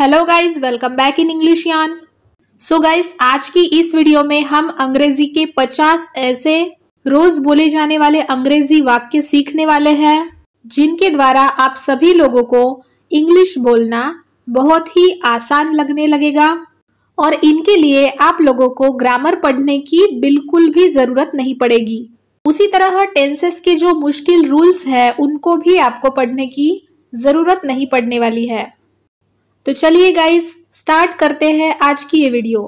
hello guys welcome back in English यान so guys आज की इस वीडियो में हम अंग्रेजी के 50 ऐसे रोज बोले जाने वाले अंग्रेजी वाक्य सीखने वाले हैं जिनके द्वारा आप सभी लोगों को इंग्लिश बोलना बहुत ही आसान लगने लगेगा और इनके लिए आप लोगों को ग्रामर पढ़ने की बिल्कुल भी जरूरत नहीं पड़ेगी उसी तरह टेंसेस के जो मुश्किल रूल्स है उनको भी आपको पढ़ने की जरूरत नहीं पड़ने वाली है तो चलिए गाइस स्टार्ट करते हैं आज की ये वीडियो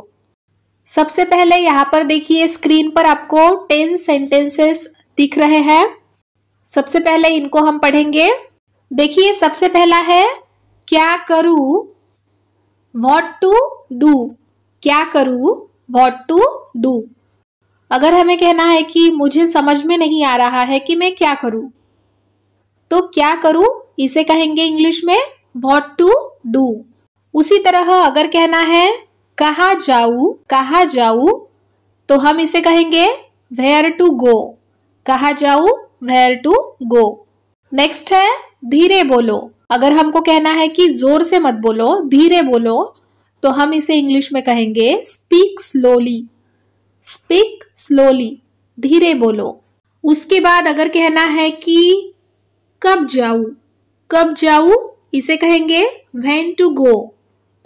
सबसे पहले यहाँ पर देखिए स्क्रीन पर आपको टेन सेंटेंसेस दिख रहे हैं सबसे पहले इनको हम पढ़ेंगे देखिए सबसे पहला है क्या करू वॉट टू डू क्या करू वॉट टू डू अगर हमें कहना है कि मुझे समझ में नहीं आ रहा है कि मैं क्या करू तो क्या करूँ इसे कहेंगे इंग्लिश में वॉट टू डू उसी तरह अगर कहना है कहा जाऊ कहा जाऊ तो हम इसे कहेंगे वेयर टू गो कहा जाऊ वेयर टू गो नेक्स्ट है धीरे बोलो अगर हमको कहना है कि जोर से मत बोलो धीरे बोलो तो हम इसे इंग्लिश में कहेंगे स्पीक स्लोली स्पीक स्लोली धीरे बोलो उसके बाद अगर कहना है कि कब जाऊ कब जाऊ इसे कहेंगे वेन टू गो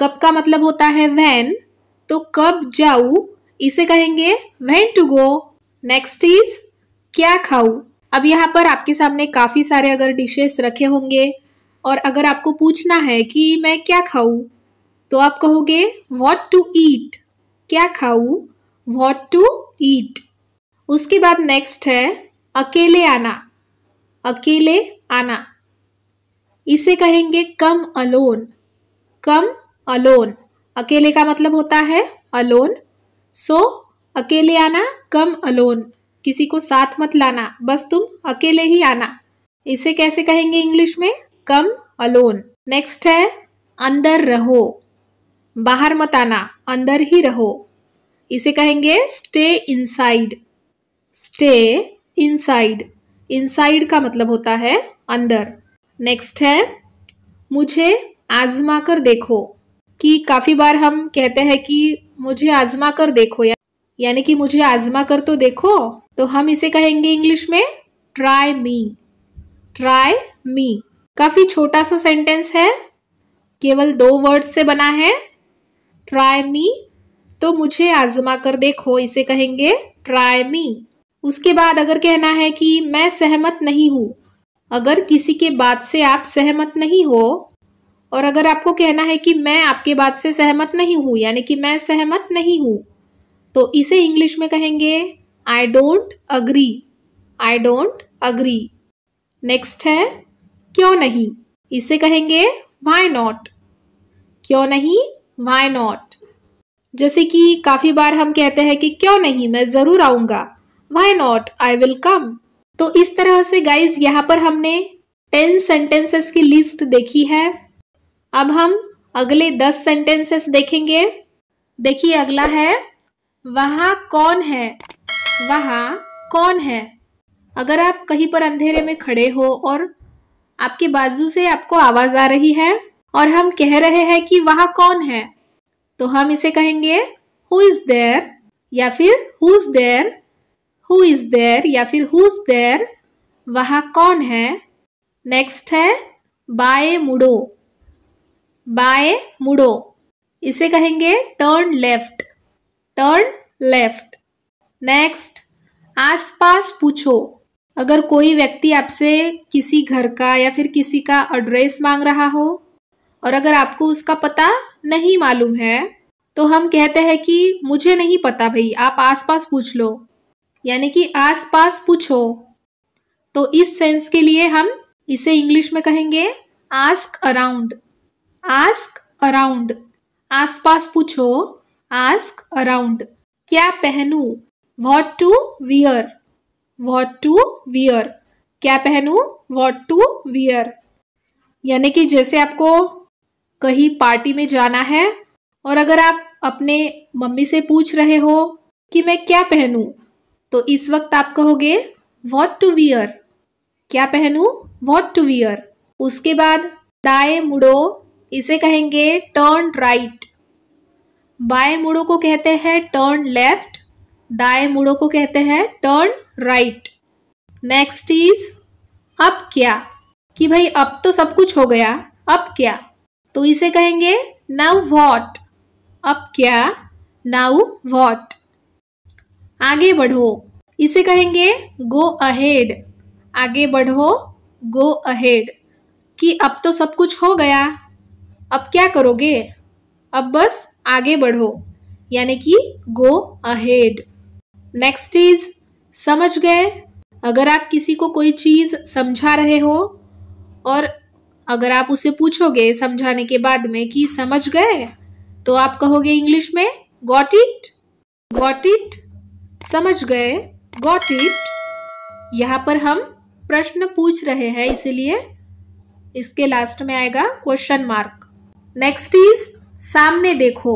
कब का मतलब होता है वैन तो कब जाऊ इसे कहेंगे when to go next is क्या खाऊ अब यहाँ पर आपके सामने काफ़ी सारे अगर डिशेस रखे होंगे और अगर आपको पूछना है कि मैं क्या खाऊ तो आप कहोगे वॉट टू ईट क्या खाऊ वॉट टू ईट उसके बाद नेक्स्ट है अकेले आना अकेले आना इसे कहेंगे कम अलोन कम अलोन अकेले का मतलब होता है अलोन सो so, अकेले आना कम अलोन किसी को साथ मत लाना बस तुम अकेले ही आना इसे कैसे कहेंगे इंग्लिश में कम अलोन नेक्स्ट है अंदर रहो बाहर मत आना अंदर ही रहो इसे कहेंगे stay inside stay inside inside का मतलब होता है अंदर नेक्स्ट है मुझे आजमा कर देखो कि काफ़ी बार हम कहते हैं कि मुझे आजमा कर देखो या यानी कि मुझे आजमा कर तो देखो तो हम इसे कहेंगे इंग्लिश में ट्राई मी ट्राई मी काफ़ी छोटा सा सेंटेंस है केवल दो वर्ड से बना है ट्राई मी तो मुझे आजमा कर देखो इसे कहेंगे ट्राई मी उसके बाद अगर कहना है कि मैं सहमत नहीं हूं अगर किसी के बात से आप सहमत नहीं हो और अगर आपको कहना है कि मैं आपके बात से सहमत नहीं हूँ यानी कि मैं सहमत नहीं हूँ तो इसे इंग्लिश में कहेंगे I don't agree I don't agree next है क्यों नहीं इसे कहेंगे वाई नॉट क्यों नहीं वाई नॉट जैसे कि काफ़ी बार हम कहते हैं कि क्यों नहीं मैं ज़रूर आऊंगा why not I will come तो इस तरह से गाइज यहाँ पर हमने टेन सेंटेंसेस की लिस्ट देखी है अब हम अगले दस सेंटेंसेस देखेंगे देखिए अगला है वहां कौन है वहां कौन है अगर आप कहीं पर अंधेरे में खड़े हो और आपके बाजू से आपको आवाज़ आ रही है और हम कह रहे हैं कि वहां कौन है तो हम इसे कहेंगे हु इज़ देर या फिर who is there who is there या फिर हु इज़ देर वहां कौन है नेक्स्ट है बाय मुड़ो बाएं मुड़ो इसे कहेंगे turn left turn left next आसपास पूछो अगर कोई व्यक्ति आपसे किसी घर का या फिर किसी का एड्रेस मांग रहा हो और अगर आपको उसका पता नहीं मालूम है तो हम कहते हैं कि मुझे नहीं पता भाई आप आसपास पूछ लो यानी कि आसपास पूछो तो इस सेंस के लिए हम इसे इंग्लिश में कहेंगे आस्क अराउंड आस्क अराउंड आसपास पूछो आस्क अराउंड क्या पहनू what to wear what to wear क्या पहनू वॉट टू वियर यानी कि जैसे आपको कहीं पार्टी में जाना है और अगर आप अपने मम्मी से पूछ रहे हो कि मैं क्या पहनू तो इस वक्त आप कहोगे वॉट टू वियर क्या पहनू वॉट टू वियर उसके बाद दाए मुड़ो इसे कहेंगे टर्न राइट बाएं मुडो को कहते हैं टर्न लेफ्ट दाएं मुड़ो को कहते हैं टर्न राइट नेक्स्ट इज अब क्या कि भाई अब तो सब कुछ हो गया अब क्या तो इसे कहेंगे नाउ वॉट अब क्या नाउ वॉट आगे बढ़ो इसे कहेंगे गो अहेड आगे बढ़ो गो अहेड कि अब तो सब कुछ हो गया अब क्या करोगे अब बस आगे बढ़ो यानी कि गो अहेड नेक्स्ट इज समझ गए अगर आप किसी को कोई चीज़ समझा रहे हो और अगर आप उसे पूछोगे समझाने के बाद में कि समझ गए तो आप कहोगे इंग्लिश में गॉट इट गॉट इट समझ गए गॉट इट यहाँ पर हम प्रश्न पूछ रहे हैं इसीलिए इसके लास्ट में आएगा क्वेश्चन मार्क नेक्स्ट इज सामने देखो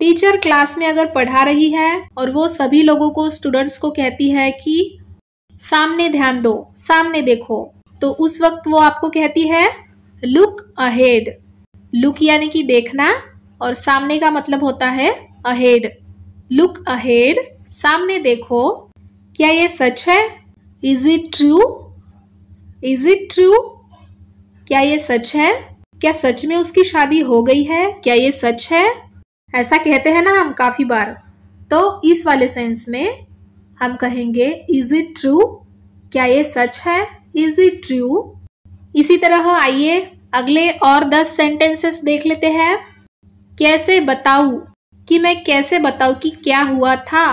टीचर क्लास में अगर पढ़ा रही है और वो सभी लोगों को स्टूडेंट्स को कहती है कि सामने ध्यान दो सामने देखो तो उस वक्त वो आपको कहती है लुक अहेड लुक यानी कि देखना और सामने का मतलब होता है अहेड लुक अहेड सामने देखो क्या ये सच है is it true is it true क्या ये सच है क्या सच में उसकी शादी हो गई है क्या ये सच है ऐसा कहते हैं ना हम काफ़ी बार तो इस वाले सेंस में हम कहेंगे इज इट ट्रू क्या ये सच है इज इट ट्रू इसी तरह आइए अगले और दस सेंटेंसेस देख लेते हैं कैसे बताऊ कि मैं कैसे बताऊ कि क्या हुआ था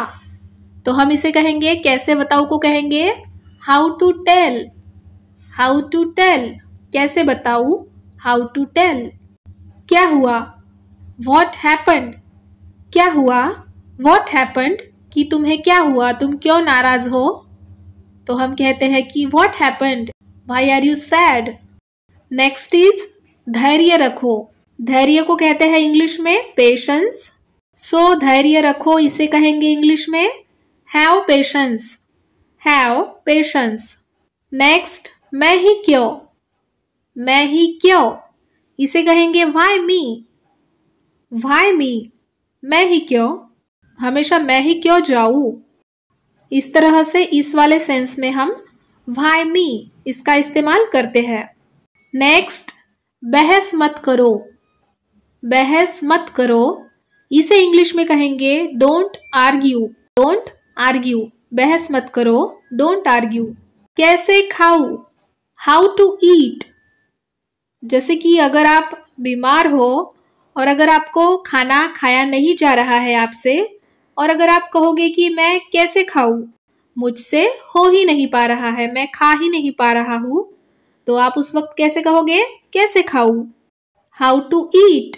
तो हम इसे कहेंगे कैसे बताऊ को कहेंगे how to tell how to tell कैसे बताऊ हाउ टू टेल क्या हुआ वॉट हैपन्ड क्या हुआ वॉट हैपन्ड कि तुम्हें क्या हुआ तुम क्यों नाराज हो तो हम कहते हैं कि what happened why are you sad next is धैर्य रखो धैर्य को कहते हैं इंग्लिश में पेशेंस सो धैर्य रखो इसे कहेंगे इंग्लिश में have patience have patience next मैं ही क्यों मैं ही क्यों इसे कहेंगे वाई मी वाई मी मैं ही क्यों हमेशा मैं ही क्यों जाऊं इस तरह से इस वाले सेंस में हम वाई मी इसका इस्तेमाल करते हैं नेक्स्ट बहस मत करो बहस मत करो इसे इंग्लिश में कहेंगे डोंट आर्ग्यू डोंट आर्ग्यू बहस मत करो डोंट आर्ग्यू कैसे खाऊ हाउ टू ईट जैसे कि अगर आप बीमार हो और अगर आपको खाना खाया नहीं जा रहा है आपसे और अगर आप कहोगे कि मैं कैसे खाऊं मुझसे हो ही नहीं पा रहा है मैं खा ही नहीं पा रहा हूँ तो आप उस वक्त कैसे कहोगे कैसे खाऊं how to eat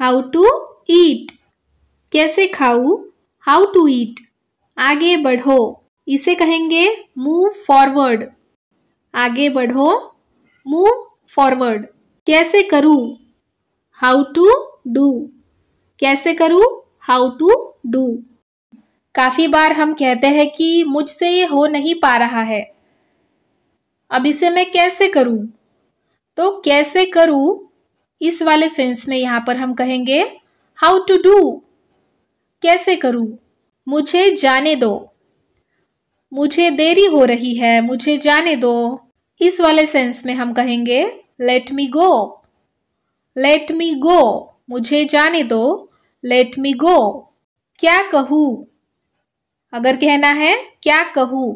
how to eat कैसे खाऊं हाउ टू ईट आगे बढ़ो इसे कहेंगे मूव फॉरवर्ड आगे बढ़ो मूव फॉरवर्ड कैसे करूँ हाउ टू डू कैसे करूँ हाउ टू डू काफ़ी बार हम कहते हैं कि मुझसे ये हो नहीं पा रहा है अब इसे मैं कैसे करूँ तो कैसे करूँ इस वाले सेंस में यहाँ पर हम कहेंगे हाउ टू डू कैसे करूँ मुझे जाने दो मुझे देरी हो रही है मुझे जाने दो इस वाले सेंस में हम कहेंगे let me go let me गो मुझे जाने दो लेट मी गो क्या कहूँ अगर कहना है क्या कहूँ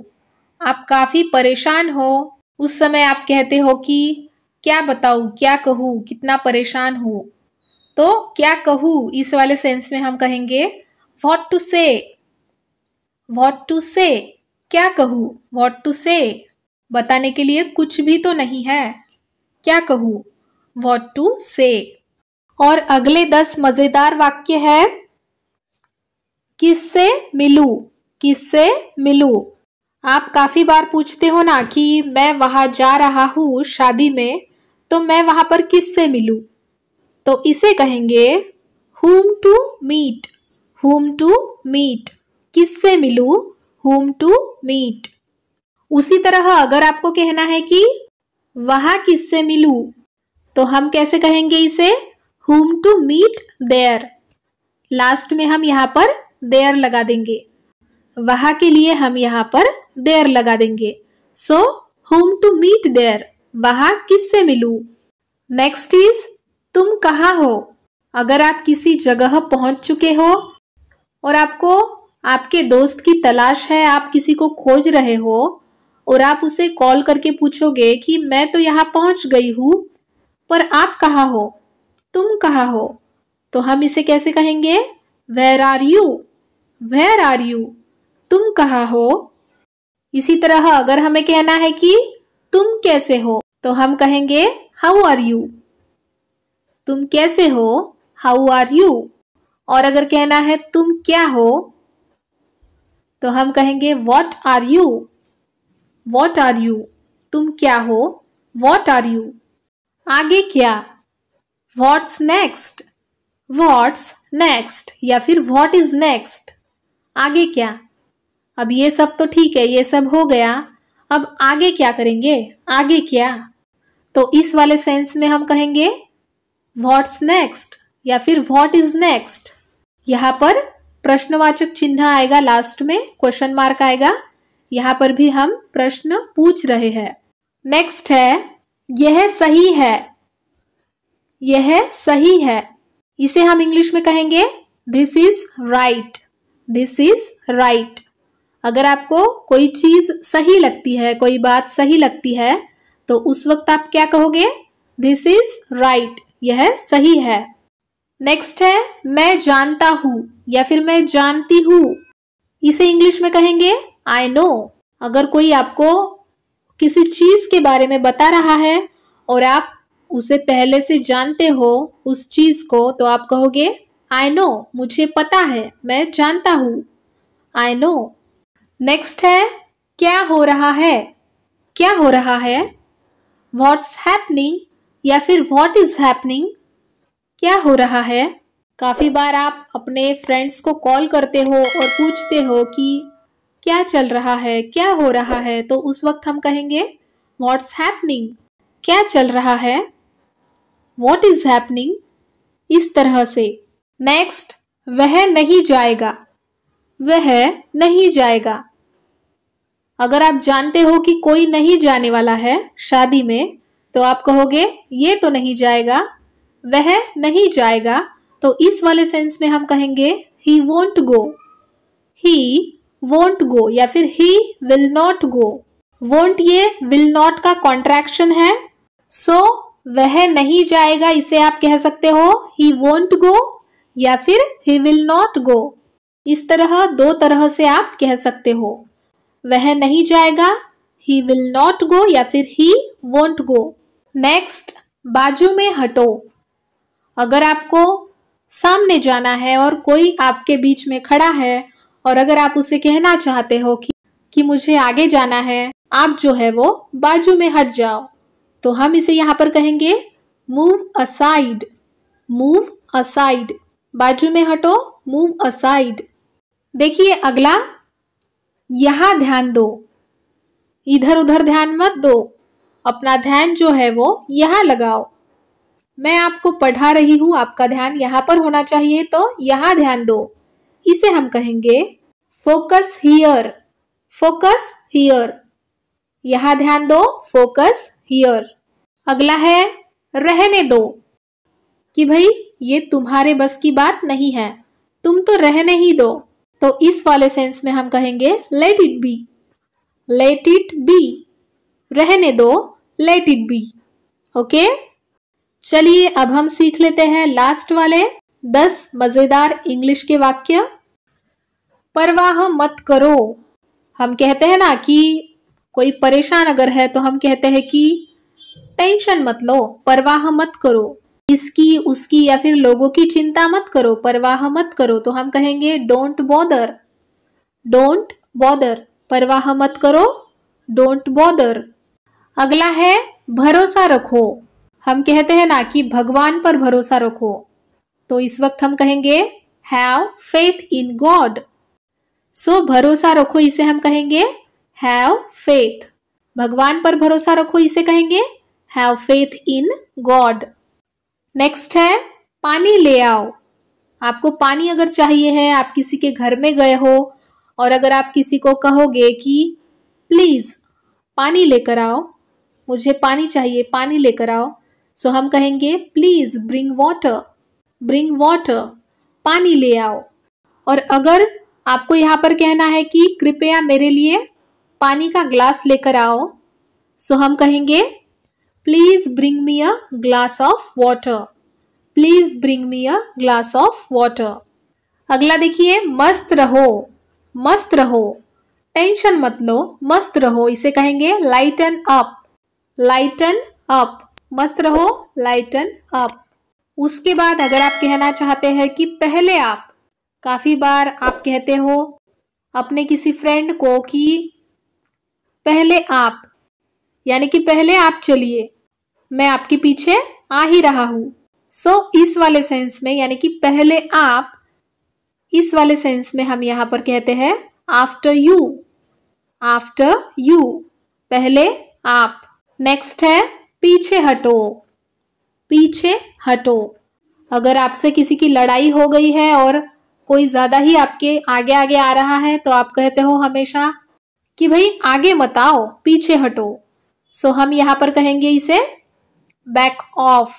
आप काफ़ी परेशान हो उस समय आप कहते हो कि क्या बताऊँ क्या कहूँ कितना परेशान हूँ तो क्या कहूँ इस वाले सेंस में हम कहेंगे what to say what to say क्या कहूँ वॉट टू से बताने के लिए कुछ भी तो नहीं है क्या कहू वॉट टू से और अगले दस मजेदार वाक्य है किससे मिलू किससे मिलू आप काफी बार पूछते हो ना कि मैं वहां जा रहा हूं शादी में तो मैं वहां पर किससे मिलू तो इसे कहेंगे whom to meet whom to meet किससे मिलू हुम टू मीट उसी तरह अगर आपको कहना है कि वहां किससे मिलू तो हम कैसे कहेंगे इसे हुम टू मीट देयर लास्ट में हम यहाँ पर देयर लगा देंगे वहां के लिए हम यहाँ पर देयर लगा देंगे सो हुम टू मीट देयर वहां किससे मिलू नेक्स्ट इज तुम कहा हो अगर आप किसी जगह पहुंच चुके हो और आपको आपके दोस्त की तलाश है आप किसी को खोज रहे हो और आप उसे कॉल करके पूछोगे कि मैं तो यहाँ पहुंच गई हूं पर आप कहा हो तुम कहा हो तो हम इसे कैसे कहेंगे where are you where are you तुम कहा हो इसी तरह अगर हमें कहना है कि तुम कैसे हो तो हम कहेंगे हाउ आर यू तुम कैसे हो हाउ आर यू और अगर कहना है तुम क्या हो तो हम कहेंगे what are you what are you तुम क्या हो वॉट आर यू आगे क्या वॉट्स नेक्स्ट वॉट्स नेक्स्ट या फिर वॉट इज नेक्स्ट आगे क्या अब ये सब तो ठीक है ये सब हो गया अब आगे क्या करेंगे आगे क्या तो इस वाले सेंस में हम कहेंगे वॉट्स नेक्स्ट या फिर वॉट इज नेक्स्ट यहां पर प्रश्नवाचक चिन्ह आएगा लास्ट में क्वेश्चन मार्क आएगा यहाँ पर भी हम प्रश्न पूछ रहे हैं नेक्स्ट है यह सही है यह सही है इसे हम इंग्लिश में कहेंगे this is right this is right अगर आपको कोई चीज सही लगती है कोई बात सही लगती है तो उस वक्त आप क्या कहोगे दिस इज राइट यह सही है नेक्स्ट है मैं जानता हूं या फिर मैं जानती हूं इसे इंग्लिश में कहेंगे आई नो अगर कोई आपको किसी चीज़ के बारे में बता रहा है और आप उसे पहले से जानते हो उस चीज़ को तो आप कहोगे आई नो मुझे पता है मैं जानता हूँ आई नो नेक्स्ट है क्या हो रहा है क्या हो रहा है व्हाट्स हैपनिंग या फिर व्हाट इज़ हैपनिंग क्या हो रहा है काफ़ी बार आप अपने फ्रेंड्स को कॉल करते हो और पूछते हो कि क्या चल रहा है क्या हो रहा है तो उस वक्त हम कहेंगे वॉट्स हैपनिंग क्या चल रहा है वॉट इज हैपनिंग इस तरह से नेक्स्ट वह नहीं जाएगा वह नहीं जाएगा अगर आप जानते हो कि कोई नहीं जाने वाला है शादी में तो आप कहोगे ये तो नहीं जाएगा वह नहीं जाएगा तो इस वाले सेंस में हम कहेंगे ही want go he won't go या फिर he will not go won't ये विल नॉट का कॉन्ट्रैक्शन है सो so, वह नहीं जाएगा इसे आप कह सकते हो ही वोंट गो या फिर ही विल नॉट गो इस तरह दो तरह से आप कह सकते हो वह नहीं जाएगा ही विल नॉट गो या फिर ही वोंट गो नेक्स्ट बाजू में हटो अगर आपको सामने जाना है और कोई आपके बीच में खड़ा है और अगर आप उसे कहना चाहते हो कि कि मुझे आगे जाना है आप जो है वो बाजू में हट जाओ तो हम इसे यहाँ पर कहेंगे मूव असाइड मूव असाइड बाजू में हटो मूव असाइड देखिए अगला यहां ध्यान दो इधर उधर ध्यान मत दो अपना ध्यान जो है वो यहां लगाओ मैं आपको पढ़ा रही हूं आपका ध्यान यहां पर होना चाहिए तो यहां ध्यान दो इसे हम कहेंगे फोकस हियर फोकस हियर यहां ध्यान दो फोकस हियर अगला है रहने दो कि भाई ये तुम्हारे बस की बात नहीं है तुम तो रहने ही दो तो इस वाले सेंस में हम कहेंगे let it be let it be रहने दो लेट इट बी ओके चलिए अब हम सीख लेते हैं लास्ट वाले दस मज़ेदार इंग्लिश के वाक्य परवाह मत करो हम कहते हैं ना कि कोई परेशान अगर है तो हम कहते हैं कि टेंशन मत लो परवाह मत करो इसकी उसकी या फिर लोगों की चिंता मत करो परवाह मत करो तो हम कहेंगे डोंट बॉदर डोंट बॉदर परवाह मत करो डोंट बॉदर अगला है भरोसा रखो हम कहते हैं ना कि भगवान पर भरोसा रखो तो इस वक्त हम कहेंगे have faith in God so so, भरोसा रखो इसे हम कहेंगे हैव फेथ भगवान पर भरोसा रखो इसे कहेंगे have faith in God next है पानी ले आओ आपको पानी अगर चाहिए है आप किसी के घर में गए हो और अगर आप किसी को कहोगे कि प्लीज़ पानी लेकर आओ मुझे पानी चाहिए पानी लेकर आओ सो so, हम कहेंगे please bring water bring water पानी ले आओ और अगर आपको यहाँ पर कहना है कि कृपया मेरे लिए पानी का ग्लास लेकर आओ सो हम कहेंगे please bring me a glass of water please bring me a glass of water अगला देखिए मस्त रहो मस्त रहो टेंशन मत लो मस्त रहो इसे कहेंगे लाइटन अप लाइटन अप मस्त रहो लाइटन अप उसके बाद अगर आप कहना चाहते हैं कि पहले आप काफ़ी बार आप कहते हो अपने किसी फ्रेंड को कि पहले आप यानी कि पहले आप चलिए मैं आपके पीछे आ ही रहा हूँ सो so, इस वाले सेंस में यानी कि पहले आप इस वाले सेंस में हम यहाँ पर कहते हैं आफ्टर यू आफ्टर यू पहले आप नेक्स्ट है पीछे हटो पीछे हटो अगर आपसे किसी की लड़ाई हो गई है और कोई ज़्यादा ही आपके आगे आगे आ रहा है तो आप कहते हो हमेशा कि भाई आगे मत आओ पीछे हटो सो हम यहाँ पर कहेंगे इसे बैक ऑफ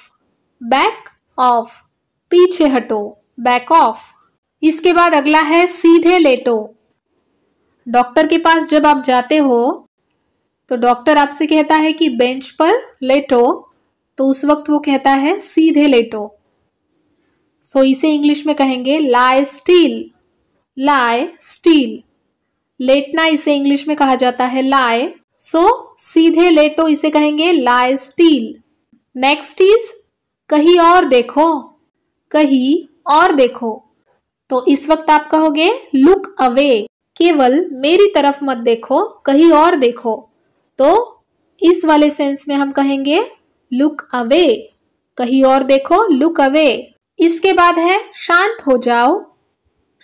बैक ऑफ पीछे हटो बैक ऑफ इसके बाद अगला है सीधे लेटो डॉक्टर के पास जब आप जाते हो तो डॉक्टर आपसे कहता है कि बेंच पर लेटो तो उस वक्त वो कहता है सीधे लेटो सो so, इसे इंग्लिश में कहेंगे लाई स्टील लाई स्टील लेटना इसे इंग्लिश में कहा जाता है लाए सो so, सीधे लेटो इसे कहेंगे लाए स्टील नेक्स्ट इज कहीं और देखो कहीं और देखो तो इस वक्त आप कहोगे लुक अवे केवल मेरी तरफ मत देखो कहीं और देखो तो इस वाले सेंस में हम कहेंगे लुक अवे कहीं और देखो लुक अवे इसके बाद है शांत हो जाओ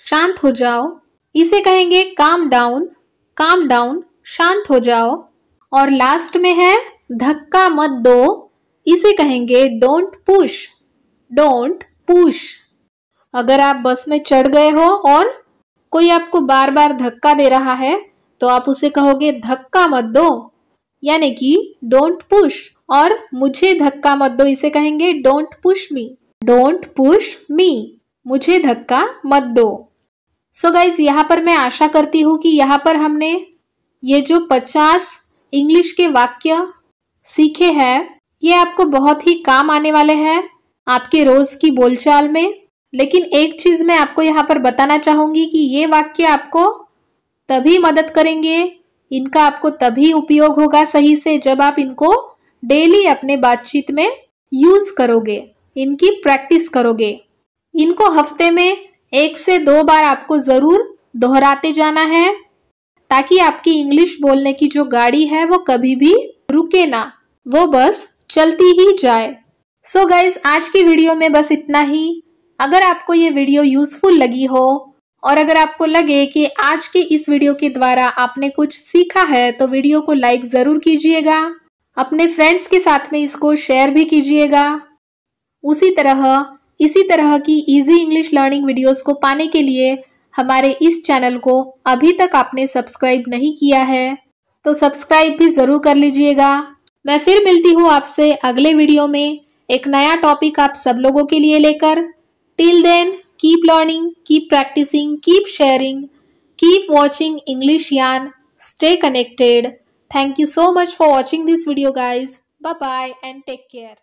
शांत हो जाओ इसे कहेंगे काम डाउन काम डाउन शांत हो जाओ और लास्ट में है धक्का मत दो इसे कहेंगे डोंट पुश डोंट पुश अगर आप बस में चढ़ गए हो और कोई आपको बार बार धक्का दे रहा है तो आप उसे कहोगे धक्का मत दो यानी कि डोंट पुश और मुझे धक्का मत दो इसे कहेंगे don't push me don't push me मुझे धक्का मत दो सो so गाइज यहाँ पर मैं आशा करती हूँ कि यहाँ पर हमने ये जो पचास इंग्लिश के वाक्य सीखे हैं ये आपको बहुत ही काम आने वाले हैं आपके रोज की बोलचाल में लेकिन एक चीज मैं आपको यहाँ पर बताना चाहूंगी कि ये वाक्य आपको तभी मदद करेंगे इनका आपको तभी उपयोग होगा सही से जब आप इनको डेली अपने बातचीत में यूज करोगे इनकी प्रैक्टिस करोगे इनको हफ्ते में एक से दो बार आपको ज़रूर दोहराते जाना है ताकि आपकी इंग्लिश बोलने की जो गाड़ी है वो कभी भी रुके ना वो बस चलती ही जाए सो so गाइज आज की वीडियो में बस इतना ही अगर आपको ये वीडियो यूजफुल लगी हो और अगर आपको लगे कि आज के इस वीडियो के द्वारा आपने कुछ सीखा है तो वीडियो को लाइक ज़रूर कीजिएगा अपने फ्रेंड्स के साथ में इसको शेयर भी कीजिएगा उसी तरह इसी तरह की इजी इंग्लिश लर्निंग वीडियोस को पाने के लिए हमारे इस चैनल को अभी तक आपने सब्सक्राइब नहीं किया है तो सब्सक्राइब भी ज़रूर कर लीजिएगा मैं फिर मिलती हूँ आपसे अगले वीडियो में एक नया टॉपिक आप सब लोगों के लिए लेकर till then keep learning keep practising keep sharing keep watching English यान stay connected thank you so much for watching this video guys bye bye and take care